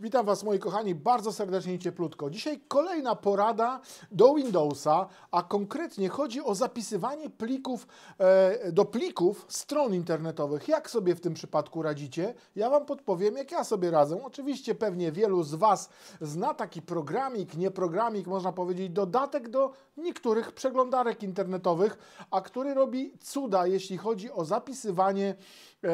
Witam Was, moi kochani, bardzo serdecznie i cieplutko. Dzisiaj kolejna porada do Windowsa, a konkretnie chodzi o zapisywanie plików e, do plików stron internetowych. Jak sobie w tym przypadku radzicie? Ja Wam podpowiem, jak ja sobie radzę. Oczywiście pewnie wielu z Was zna taki programik, nie programik, można powiedzieć, dodatek do niektórych przeglądarek internetowych, a który robi cuda, jeśli chodzi o zapisywanie e,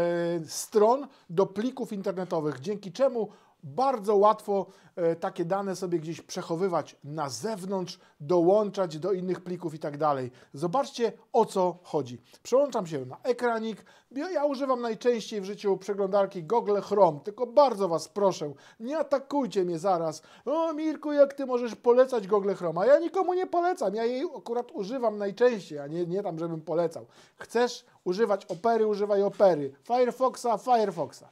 stron do plików internetowych, dzięki czemu bardzo łatwo e, takie dane sobie gdzieś przechowywać na zewnątrz, dołączać do innych plików i tak dalej. Zobaczcie o co chodzi. Przełączam się na ekranik. Ja używam najczęściej w życiu przeglądarki Google Chrome, tylko bardzo Was proszę, nie atakujcie mnie zaraz. O Mirku, jak Ty możesz polecać Google Chrome? A ja nikomu nie polecam, ja jej akurat używam najczęściej, a nie, nie tam, żebym polecał. Chcesz używać Opery, używaj Opery. Firefoxa, Firefoxa.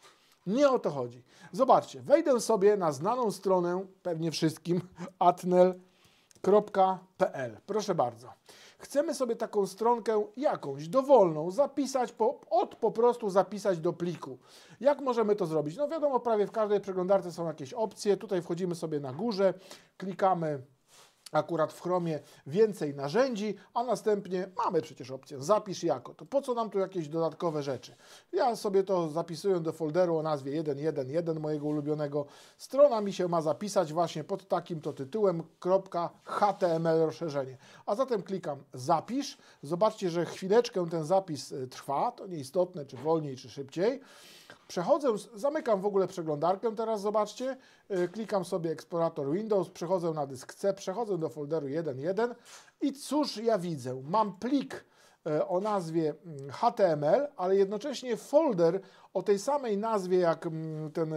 Nie o to chodzi. Zobaczcie, wejdę sobie na znaną stronę, pewnie wszystkim, atnel.pl. Proszę bardzo. Chcemy sobie taką stronkę jakąś, dowolną, zapisać, po, od po prostu zapisać do pliku. Jak możemy to zrobić? No wiadomo, prawie w każdej przeglądarce są jakieś opcje. Tutaj wchodzimy sobie na górze, klikamy akurat w Chromie więcej narzędzi, a następnie mamy przecież opcję zapisz jako. To po co nam tu jakieś dodatkowe rzeczy? Ja sobie to zapisuję do folderu o nazwie 1.1.1 mojego ulubionego. Strona mi się ma zapisać właśnie pod takim to tytułem .html rozszerzenie. A zatem klikam zapisz. Zobaczcie, że chwileczkę ten zapis y, trwa. To nieistotne, czy wolniej, czy szybciej. Przechodzę, zamykam w ogóle przeglądarkę teraz, zobaczcie. Y, klikam sobie eksplorator Windows, przechodzę na dysk C, przechodzę do folderu 1.1 i cóż ja widzę? Mam plik E, o nazwie mm, HTML, ale jednocześnie folder o tej samej nazwie jak mm, ten e,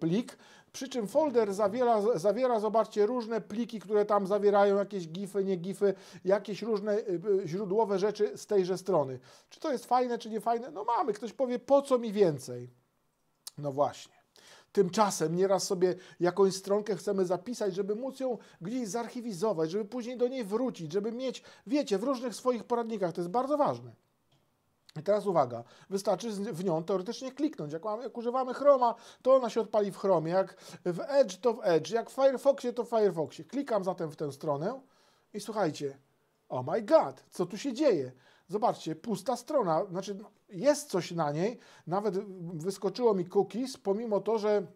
plik, przy czym folder zawiera, zawiera, zobaczcie, różne pliki, które tam zawierają jakieś gify, nie gify, jakieś różne e, źródłowe rzeczy z tejże strony. Czy to jest fajne, czy nie fajne? No mamy. Ktoś powie, po co mi więcej? No właśnie. Tymczasem nieraz sobie jakąś stronkę chcemy zapisać, żeby móc ją gdzieś zarchiwizować, żeby później do niej wrócić, żeby mieć, wiecie, w różnych swoich poradnikach. To jest bardzo ważne. I teraz uwaga, wystarczy w nią teoretycznie kliknąć. Jak, jak używamy Chroma, to ona się odpali w Chromie, jak w Edge, to w Edge, jak w Firefoxie, to w Firefoxie. Klikam zatem w tę stronę i słuchajcie, oh my god, co tu się dzieje? Zobaczcie, pusta strona, znaczy no, jest coś na niej, nawet wyskoczyło mi cookies, pomimo to, że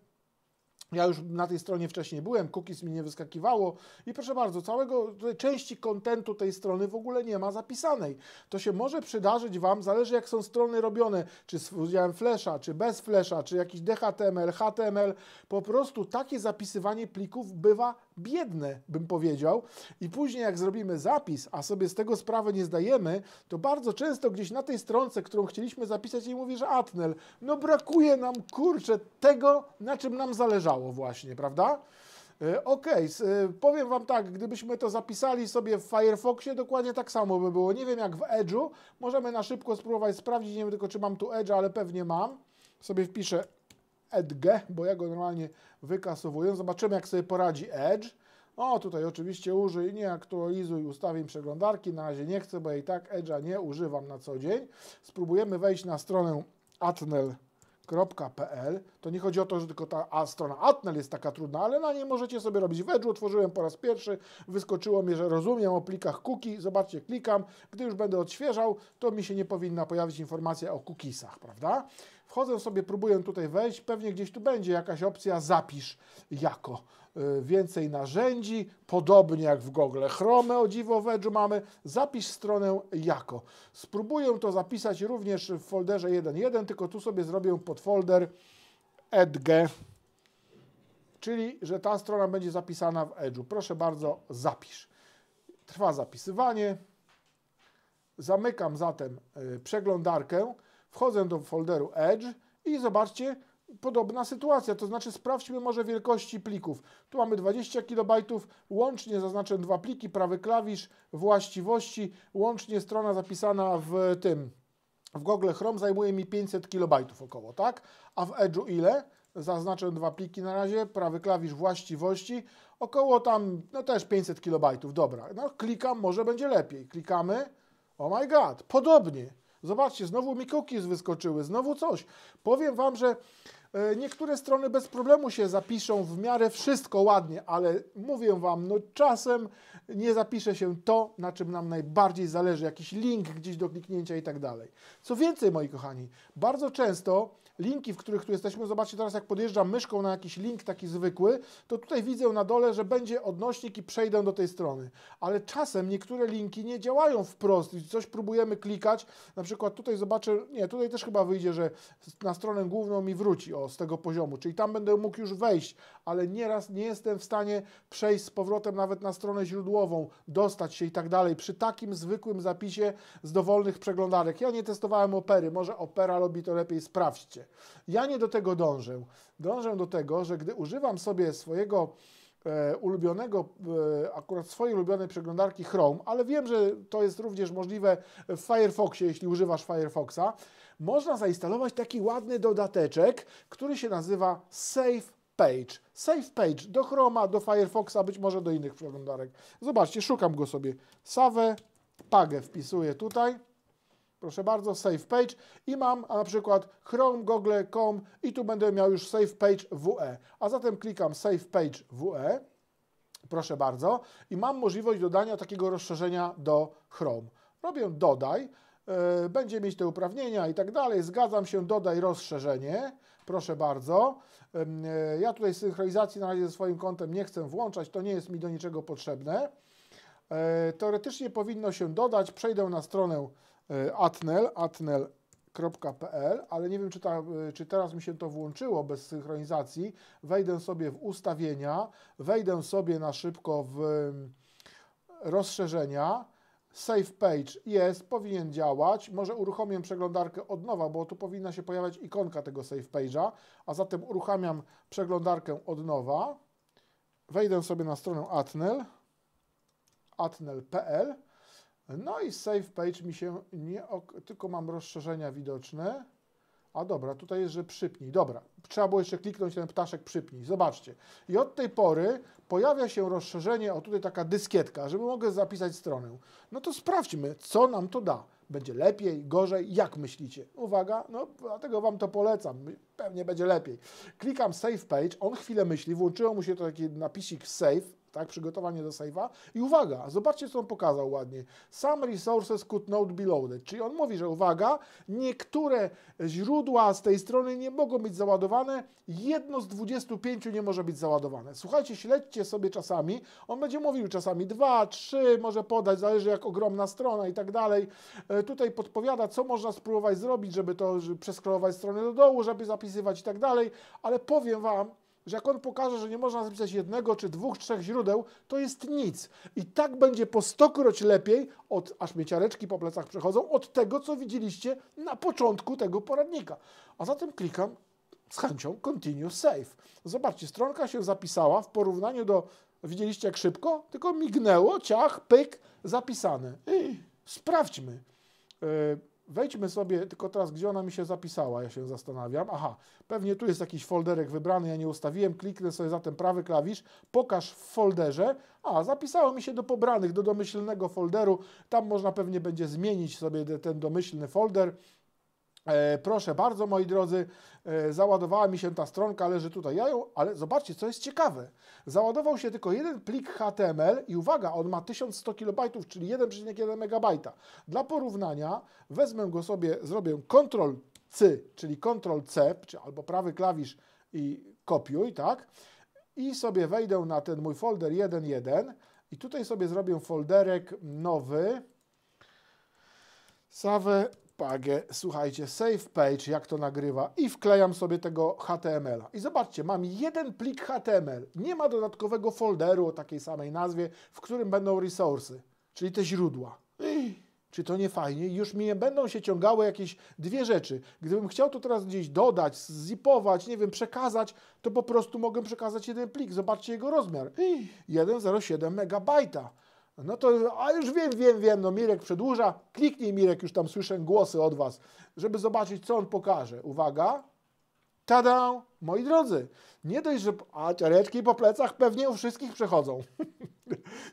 ja już na tej stronie wcześniej byłem, cookies mi nie wyskakiwało i proszę bardzo, całego części kontentu tej strony w ogóle nie ma zapisanej. To się może przydarzyć Wam, zależy jak są strony robione, czy z udziałem flesza, czy bez flesza, czy jakiś DHTML, HTML. Po prostu takie zapisywanie plików bywa biedne, bym powiedział. I później, jak zrobimy zapis, a sobie z tego sprawę nie zdajemy, to bardzo często gdzieś na tej stronce, którą chcieliśmy zapisać, i mówi, że Atnel, no brakuje nam kurczę tego, na czym nam zależało, właśnie, prawda? E, okej, okay, e, powiem Wam tak, gdybyśmy to zapisali sobie w Firefoxie, dokładnie tak samo by było. Nie wiem jak w Edge'u, możemy na szybko spróbować sprawdzić, nie wiem tylko czy mam tu Edge'a, ale pewnie mam. Sobie wpiszę Edge, bo ja go normalnie wykasowuję. Zobaczymy, jak sobie poradzi Edge. O, tutaj oczywiście użyj, nie aktualizuj ustawień przeglądarki. Na razie nie chcę, bo ja i tak Edge'a nie używam na co dzień. Spróbujemy wejść na stronę Atnel atnel.pl. To nie chodzi o to, że tylko ta a, strona atnel jest taka trudna, ale na niej możecie sobie robić wedge. Otworzyłem po raz pierwszy, wyskoczyło mi, że rozumiem o plikach cookie. Zobaczcie, klikam. Gdy już będę odświeżał, to mi się nie powinna pojawić informacja o cookiesach, prawda? Wchodzę sobie, próbuję tutaj wejść. Pewnie gdzieś tu będzie jakaś opcja zapisz jako. Y, więcej narzędzi, podobnie jak w Google Chrome, o dziwo w Edge mamy, zapisz stronę jako. Spróbuję to zapisać również w folderze 1.1, tylko tu sobie zrobię podfolder edge, czyli że ta strona będzie zapisana w Edge'u. Proszę bardzo, zapisz. Trwa zapisywanie. Zamykam zatem y, przeglądarkę, wchodzę do folderu Edge i zobaczcie, podobna sytuacja, to znaczy sprawdźmy może wielkości plików. Tu mamy 20 KB, łącznie zaznaczę dwa pliki, prawy klawisz, właściwości, łącznie strona zapisana w tym, w Google Chrome zajmuje mi 500 KB około, tak? A w Edge'u ile? Zaznaczę dwa pliki na razie, prawy klawisz właściwości, około tam, no też 500 KB, dobra. No klikam, może będzie lepiej. Klikamy, oh my god, podobnie. Zobaczcie, znowu mi cookies wyskoczyły, znowu coś. Powiem Wam, że e, niektóre strony bez problemu się zapiszą w miarę wszystko ładnie, ale mówię Wam, no czasem nie zapisze się to, na czym nam najbardziej zależy, jakiś link gdzieś do kliknięcia i tak dalej. Co więcej, moi kochani, bardzo często linki, w których tu jesteśmy, zobaczcie teraz jak podjeżdżam myszką na jakiś link taki zwykły, to tutaj widzę na dole, że będzie odnośnik i przejdę do tej strony. Ale czasem niektóre linki nie działają wprost i coś próbujemy klikać, na przykład tutaj zobaczę, nie, tutaj też chyba wyjdzie, że na stronę główną mi wróci o, z tego poziomu, czyli tam będę mógł już wejść, ale nieraz nie jestem w stanie przejść z powrotem nawet na stronę źródłową, dostać się i tak dalej, przy takim zwykłym zapisie z dowolnych przeglądarek. Ja nie testowałem opery, może opera robi to lepiej, sprawdźcie. Ja nie do tego dążę. Dążę do tego, że gdy używam sobie swojego e, ulubionego, e, akurat swojej ulubionej przeglądarki Chrome, ale wiem, że to jest również możliwe w Firefoxie, jeśli używasz Firefoxa, można zainstalować taki ładny dodateczek, który się nazywa Safe Page. Save Page do Chroma, do Firefoxa, być może do innych przeglądarek. Zobaczcie, szukam go sobie. Save Page wpisuję tutaj. Proszę bardzo, save page i mam na przykład Chrome, Google.com i tu będę miał już save page WE. A zatem klikam save page WE, proszę bardzo, i mam możliwość dodania takiego rozszerzenia do Chrome. Robię dodaj, yy, będzie mieć te uprawnienia i tak dalej, zgadzam się, dodaj rozszerzenie, proszę bardzo. Yy, ja tutaj synchronizacji na razie ze swoim kontem nie chcę włączać, to nie jest mi do niczego potrzebne. Yy, teoretycznie powinno się dodać, przejdę na stronę E, atnel, atnel.pl, ale nie wiem, czy, ta, e, czy teraz mi się to włączyło bez synchronizacji. Wejdę sobie w ustawienia, wejdę sobie na szybko w mm, rozszerzenia. Save page jest, powinien działać. Może uruchomię przeglądarkę od nowa, bo tu powinna się pojawiać ikonka tego save page'a, a zatem uruchamiam przeglądarkę od nowa. Wejdę sobie na stronę Atnel, atnel.pl no i save page mi się nie... tylko mam rozszerzenia widoczne. A dobra, tutaj jest, że przypnij. Dobra, trzeba było jeszcze kliknąć ten ptaszek przypnij. Zobaczcie. I od tej pory pojawia się rozszerzenie, o tutaj taka dyskietka, żeby mogę zapisać stronę. No to sprawdźmy, co nam to da. Będzie lepiej, gorzej, jak myślicie? Uwaga, no dlatego Wam to polecam, pewnie będzie lepiej. Klikam Save Page, on chwilę myśli, włączyło mu się to taki napisik Save, tak, przygotowanie do save'a. I uwaga, zobaczcie, co on pokazał ładnie. Some resources could not be loaded. Czyli on mówi, że uwaga, niektóre źródła z tej strony nie mogą być załadowane, jedno z 25 nie może być załadowane. Słuchajcie, śledźcie sobie czasami, on będzie mówił czasami 2, 3, może podać, zależy jak ogromna strona i tak dalej. E, tutaj podpowiada, co można spróbować zrobić, żeby to przeskrolować stronę do dołu, żeby zapisywać i tak dalej, ale powiem Wam, że jak on pokaże, że nie można zapisać jednego czy dwóch, trzech źródeł, to jest nic. I tak będzie po stokroć lepiej, od, aż mnie ciareczki po plecach przechodzą, od tego, co widzieliście na początku tego poradnika. A zatem klikam z chęcią Continue Save. Zobaczcie, stronka się zapisała w porównaniu do, widzieliście jak szybko? Tylko mignęło, ciach, pyk, zapisane. I sprawdźmy. Yy wejdźmy sobie, tylko teraz gdzie ona mi się zapisała, ja się zastanawiam. Aha, pewnie tu jest jakiś folderek wybrany, ja nie ustawiłem, kliknę sobie zatem prawy klawisz, pokaż w folderze. A, zapisało mi się do pobranych, do domyślnego folderu, tam można pewnie będzie zmienić sobie ten domyślny folder, E, proszę bardzo, moi drodzy, e, załadowała mi się ta stronka, leży tutaj. Ja ją, ale zobaczcie, co jest ciekawe. Załadował się tylko jeden plik HTML i uwaga, on ma 1100 KB, czyli 1,1 MB. Dla porównania wezmę go sobie, zrobię Ctrl C, czyli Ctrl C, czy albo prawy klawisz i kopiuj, tak? I sobie wejdę na ten mój folder 1.1 i tutaj sobie zrobię folderek nowy. Save pagę, słuchajcie, save page, jak to nagrywa i wklejam sobie tego HTML-a. I zobaczcie, mam jeden plik HTML, nie ma dodatkowego folderu o takiej samej nazwie, w którym będą resursy, czyli te źródła. Ech, czy to nie fajnie? Już mi nie będą się ciągały jakieś dwie rzeczy. Gdybym chciał to teraz gdzieś dodać, zipować, nie wiem, przekazać, to po prostu mogę przekazać jeden plik. Zobaczcie jego rozmiar. 1,07 megabajta. No to, a już wiem, wiem, wiem, no Mirek przedłuża. Kliknij Mirek, już tam słyszę głosy od Was, żeby zobaczyć, co on pokaże. Uwaga. Tada! Moi drodzy, nie dość, że... A ciareczki po plecach pewnie u wszystkich przechodzą.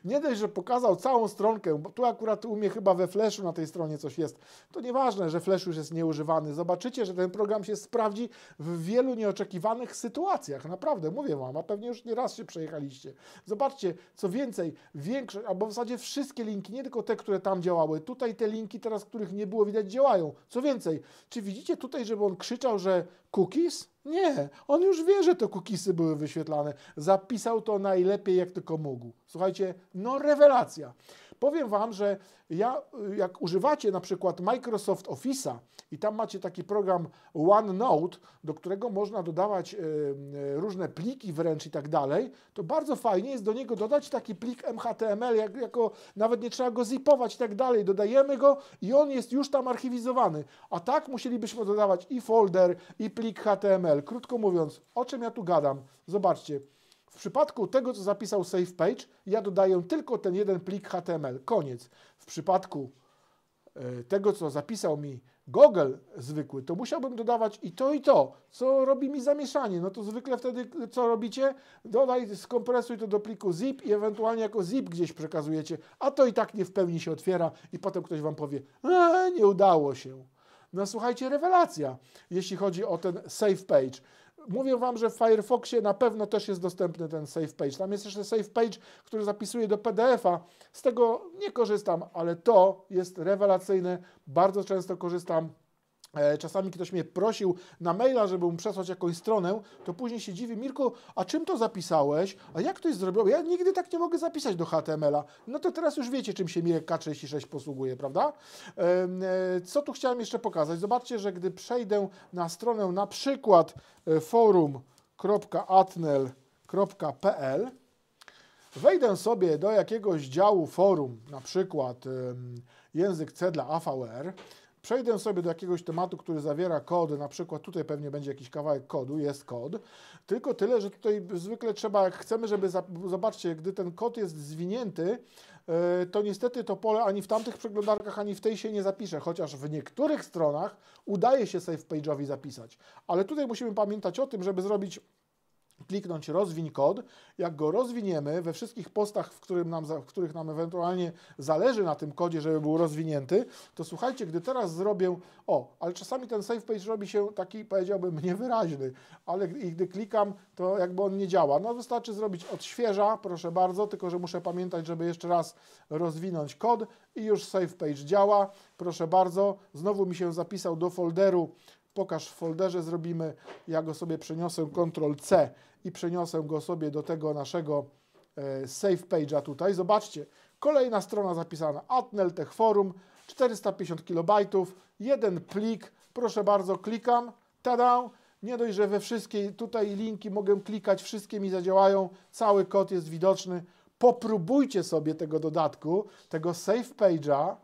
nie dość, że pokazał całą stronkę, bo tu akurat u mnie chyba we Flashu na tej stronie coś jest. To nieważne, że Flash już jest nieużywany. Zobaczycie, że ten program się sprawdzi w wielu nieoczekiwanych sytuacjach. Naprawdę, mówię Wam, a pewnie już nie raz się przejechaliście. Zobaczcie, co więcej, większość, albo w zasadzie wszystkie linki, nie tylko te, które tam działały. Tutaj te linki teraz, których nie było widać, działają. Co więcej, czy widzicie tutaj, żeby on krzyczał, że cookies? Nie, on już wie, że te kukisy były wyświetlane. Zapisał to najlepiej, jak tylko mógł. Słuchajcie, no rewelacja. Powiem Wam, że ja, y, jak używacie na przykład Microsoft Office'a i tam macie taki program OneNote, do którego można dodawać e, różne pliki wręcz i tak dalej, to bardzo fajnie jest do niego dodać taki plik MHTML, jak, jako nawet nie trzeba go zipować i tak dalej. Dodajemy go i on jest już tam archiwizowany. A tak musielibyśmy dodawać i folder, i plik HTML. Krótko mówiąc, o czym ja tu gadam? Zobaczcie. W przypadku tego, co zapisał save page, ja dodaję tylko ten jeden plik HTML. Koniec. W przypadku e, tego, co zapisał mi Google zwykły, to musiałbym dodawać i to, i to, co robi mi zamieszanie. No to zwykle wtedy co robicie? Dodaj, skompresuj to do pliku zip i ewentualnie jako zip gdzieś przekazujecie, a to i tak nie w pełni się otwiera i potem ktoś Wam powie, e, nie udało się. No słuchajcie, rewelacja, jeśli chodzi o ten save page mówię Wam, że w Firefoxie na pewno też jest dostępny ten save page. Tam jest jeszcze save page, który zapisuje do PDF-a. Z tego nie korzystam, ale to jest rewelacyjne. Bardzo często korzystam E, czasami ktoś mnie prosił na maila, żeby mu przesłać jakąś stronę, to później się dziwi, Mirko, a czym to zapisałeś? A jak ktoś zrobił? Ja nigdy tak nie mogę zapisać do HTML-a. No to teraz już wiecie, czym się Mirek K36 posługuje, prawda? E, co tu chciałem jeszcze pokazać? Zobaczcie, że gdy przejdę na stronę na przykład e, forum.atnel.pl wejdę sobie do jakiegoś działu forum, na przykład język C dla AVR, Przejdę sobie do jakiegoś tematu, który zawiera kody, na przykład tutaj pewnie będzie jakiś kawałek kodu, jest kod, tylko tyle, że tutaj zwykle trzeba, jak chcemy, żeby, za, zobaczcie, gdy ten kod jest zwinięty, e, to niestety to pole ani w tamtych przeglądarkach, ani w tej się nie zapisze, chociaż w niektórych stronach udaje się save page'owi zapisać. Ale tutaj musimy pamiętać o tym, żeby zrobić kliknąć Rozwin kod. Jak go rozwiniemy we wszystkich postach, w, którym nam, w których nam ewentualnie zależy na tym kodzie, żeby był rozwinięty, to słuchajcie, gdy teraz zrobię, o, ale czasami ten save page robi się taki, powiedziałbym, niewyraźny, ale gdy, gdy klikam, to jakby on nie działa. No wystarczy zrobić odświeża, proszę bardzo, tylko że muszę pamiętać, żeby jeszcze raz rozwinąć kod i już save page działa. Proszę bardzo, znowu mi się zapisał do folderu pokaż w folderze zrobimy, ja go sobie przeniosę Ctrl C i przeniosę go sobie do tego naszego e, save page'a tutaj. Zobaczcie, kolejna strona zapisana, Atnel Tech Forum, 450 KB, jeden plik, proszę bardzo, klikam, tada, nie dość, że we wszystkie tutaj linki mogę klikać, wszystkie mi zadziałają, cały kod jest widoczny. Popróbujcie sobie tego dodatku, tego save page'a,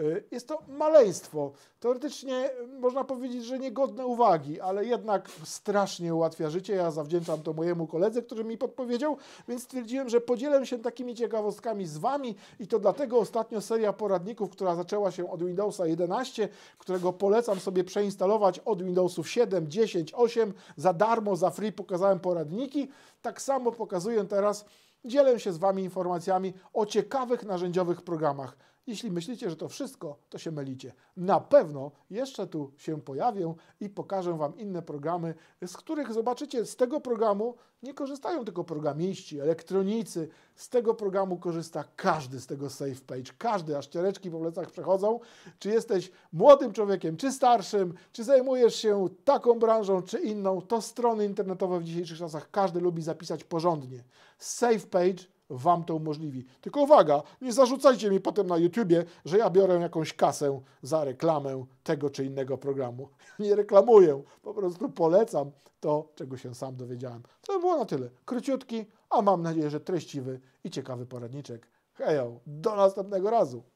Y, jest to maleństwo. Teoretycznie y, można powiedzieć, że niegodne uwagi, ale jednak strasznie ułatwia życie. Ja zawdzięczam to mojemu koledze, który mi podpowiedział, więc stwierdziłem, że podzielę się takimi ciekawostkami z Wami i to dlatego ostatnio seria poradników, która zaczęła się od Windowsa 11, którego polecam sobie przeinstalować od Windowsów 7, 10, 8 za darmo, za free pokazałem poradniki. Tak samo pokazuję teraz, dzielę się z Wami informacjami o ciekawych narzędziowych programach. Jeśli myślicie, że to wszystko, to się mylicie. Na pewno jeszcze tu się pojawię i pokażę Wam inne programy, z których zobaczycie, z tego programu nie korzystają tylko programiści, elektronicy. Z tego programu korzysta każdy z tego Safe Page. Każdy, aż ciareczki po plecach przechodzą. Czy jesteś młodym człowiekiem, czy starszym, czy zajmujesz się taką branżą, czy inną, to strony internetowe w dzisiejszych czasach każdy lubi zapisać porządnie. Safe Page wam to umożliwi. Tylko uwaga, nie zarzucajcie mi potem na YouTubie, że ja biorę jakąś kasę za reklamę tego czy innego programu. Nie reklamuję, po prostu polecam to, czego się sam dowiedziałem. To było na tyle. Króciutki, a mam nadzieję, że treściwy i ciekawy poradniczek. Hejo, do następnego razu.